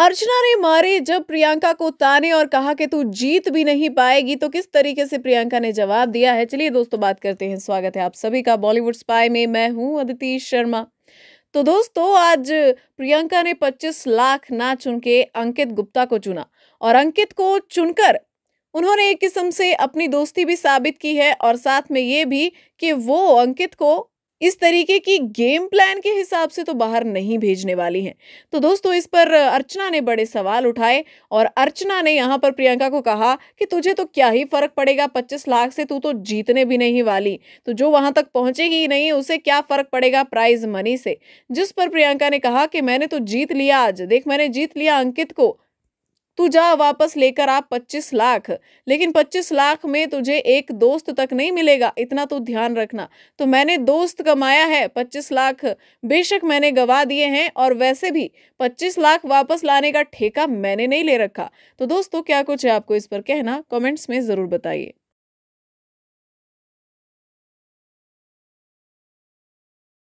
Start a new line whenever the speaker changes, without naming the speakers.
अर्चना ने मारे जब प्रियंका को ताने और कहा कि तू जीत भी नहीं पाएगी तो किस तरीके से प्रियंका ने जवाब दिया है चलिए दोस्तों बात करते हैं स्वागत है आप सभी का बॉलीवुड स्पाई में मैं हूं अदिति शर्मा तो दोस्तों आज प्रियंका ने 25 लाख ना चुन के अंकित गुप्ता को चुना और अंकित को चुनकर उन्होंने एक किस्म से अपनी दोस्ती भी साबित की है और साथ में ये भी कि वो अंकित को इस तरीके की गेम प्लान के हिसाब से तो बाहर नहीं भेजने वाली हैं तो दोस्तों इस पर अर्चना ने बड़े सवाल उठाए और अर्चना ने यहाँ पर प्रियंका को कहा कि तुझे तो क्या ही फर्क पड़ेगा पच्चीस लाख से तू तो जीतने भी नहीं वाली तो जो वहाँ तक पहुँचेगी नहीं उसे क्या फर्क पड़ेगा प्राइज मनी से जिस पर प्रियंका ने कहा कि मैंने तो जीत लिया आज देख मैंने जीत लिया अंकित को तू जा वापस लेकर आप पच्चीस लाख लेकिन पच्चीस लाख में तुझे एक दोस्त तक नहीं मिलेगा इतना तो ध्यान रखना तो मैंने दोस्त कमाया है पच्चीस लाख बेशक मैंने गवा दिए हैं और वैसे भी पच्चीस लाख वापस लाने का ठेका मैंने नहीं ले रखा तो दोस्तों क्या कुछ है आपको इस पर कहना कमेंट्स में ज़रूर बताइए